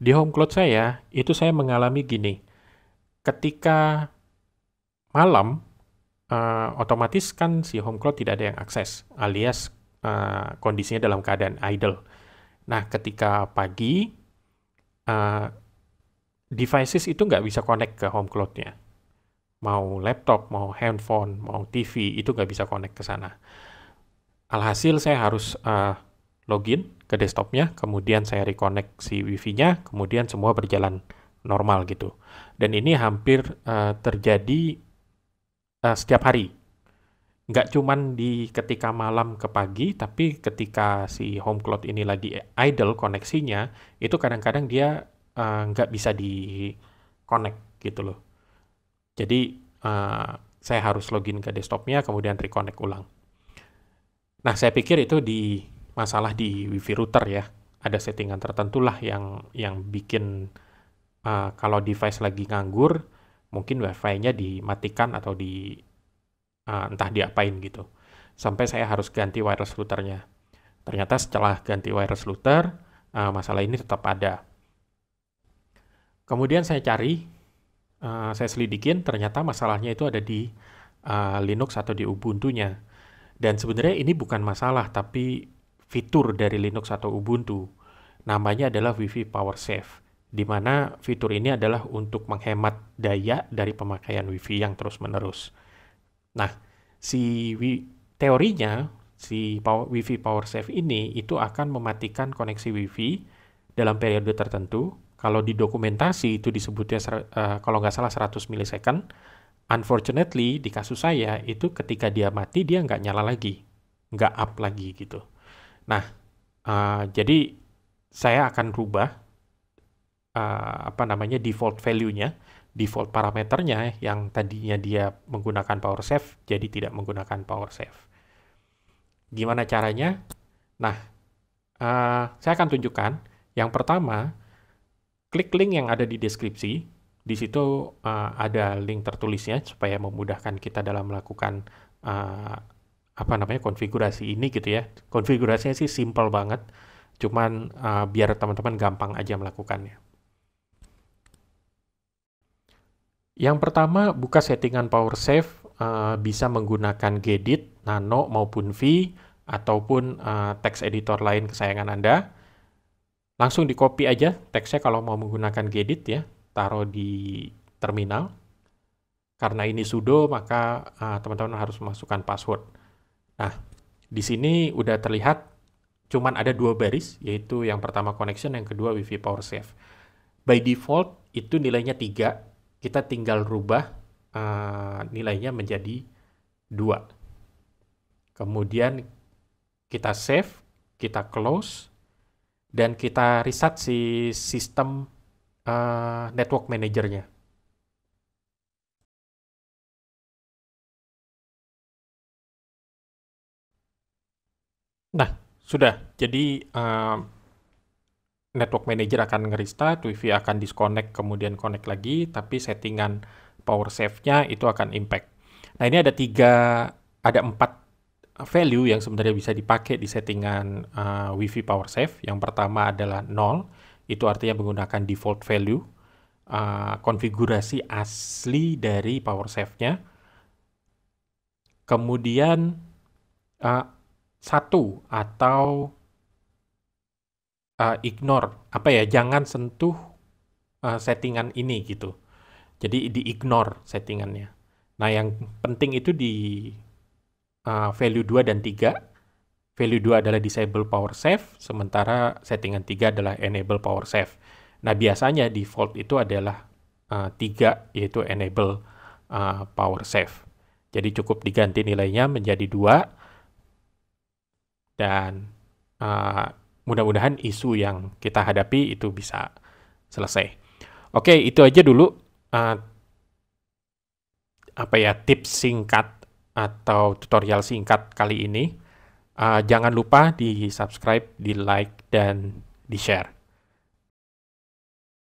Di Home Cloud saya, itu saya mengalami gini. Ketika malam, uh, otomatis kan si Home Cloud tidak ada yang akses, alias uh, kondisinya dalam keadaan idle. Nah, ketika pagi, uh, devices itu nggak bisa connect ke Home nya Mau laptop, mau handphone, mau TV, itu nggak bisa connect ke sana. Alhasil saya harus uh, login, ke desktopnya, kemudian saya reconnect si wifi-nya, kemudian semua berjalan normal gitu. Dan ini hampir uh, terjadi uh, setiap hari. Nggak cuman di ketika malam ke pagi, tapi ketika si home cloud ini lagi idle koneksinya, itu kadang-kadang dia uh, nggak bisa di connect gitu loh. Jadi uh, saya harus login ke desktopnya, kemudian reconnect ulang. Nah, saya pikir itu di masalah di wifi router ya ada settingan tertentu lah yang yang bikin uh, kalau device lagi nganggur mungkin wifi-nya dimatikan atau di uh, entah diapain gitu sampai saya harus ganti wireless routernya ternyata setelah ganti wireless router uh, masalah ini tetap ada kemudian saya cari uh, saya selidikin ternyata masalahnya itu ada di uh, Linux atau di Ubuntu-nya dan sebenarnya ini bukan masalah tapi fitur dari Linux atau Ubuntu. Namanya adalah Wifi Power Save, di mana fitur ini adalah untuk menghemat daya dari pemakaian Wifi yang terus-menerus. Nah, si wi teorinya si power, Wifi Power Save ini itu akan mematikan koneksi Wifi dalam periode tertentu. Kalau di dokumentasi itu disebutnya uh, kalau nggak salah 100 milisecond. Unfortunately, di kasus saya itu ketika dia mati dia nggak nyala lagi, nggak up lagi gitu. Nah, uh, jadi saya akan rubah uh, apa namanya default value-nya, default parameternya yang tadinya dia menggunakan power save jadi tidak menggunakan power save. Gimana caranya? Nah, uh, saya akan tunjukkan. Yang pertama, klik link yang ada di deskripsi. Di situ uh, ada link tertulisnya supaya memudahkan kita dalam melakukan uh, apa namanya konfigurasi ini gitu ya. Konfigurasinya sih simple banget, cuman uh, biar teman-teman gampang aja melakukannya. Yang pertama, buka settingan power save uh, eh, bisa menggunakan Gedit, Nano maupun V ataupun uh, eh, text editor lain kesayangan Anda. Langsung di copy aja teksnya kalau mau menggunakan Gedit ya, taruh di terminal. Karena ini sudo, maka teman-teman uh, harus memasukkan password. Nah, di sini udah terlihat cuman ada dua baris, yaitu yang pertama connection, yang kedua wifi power save. By default, itu nilainya tiga kita tinggal rubah uh, nilainya menjadi dua Kemudian kita save, kita close, dan kita reset si sistem uh, network manajernya. Sudah. Jadi uh, network manager akan ngerestart, wifi akan disconnect kemudian connect lagi, tapi settingan power save-nya itu akan impact. Nah ini ada tiga, ada empat value yang sebenarnya bisa dipakai di settingan uh, wifi power save. Yang pertama adalah nol itu artinya menggunakan default value, uh, konfigurasi asli dari power save-nya. Kemudian uh, satu atau uh, ignore apa ya jangan sentuh uh, settingan ini gitu jadi di ignore settingannya nah yang penting itu di uh, value 2 dan 3 value 2 adalah disable power save sementara settingan 3 adalah enable power save nah biasanya default itu adalah uh, 3 yaitu enable uh, power save jadi cukup diganti nilainya menjadi 2 dan uh, mudah-mudahan isu yang kita hadapi itu bisa selesai. Oke, itu aja dulu uh, apa ya tips singkat atau tutorial singkat kali ini. Uh, jangan lupa di subscribe, di like, dan di share.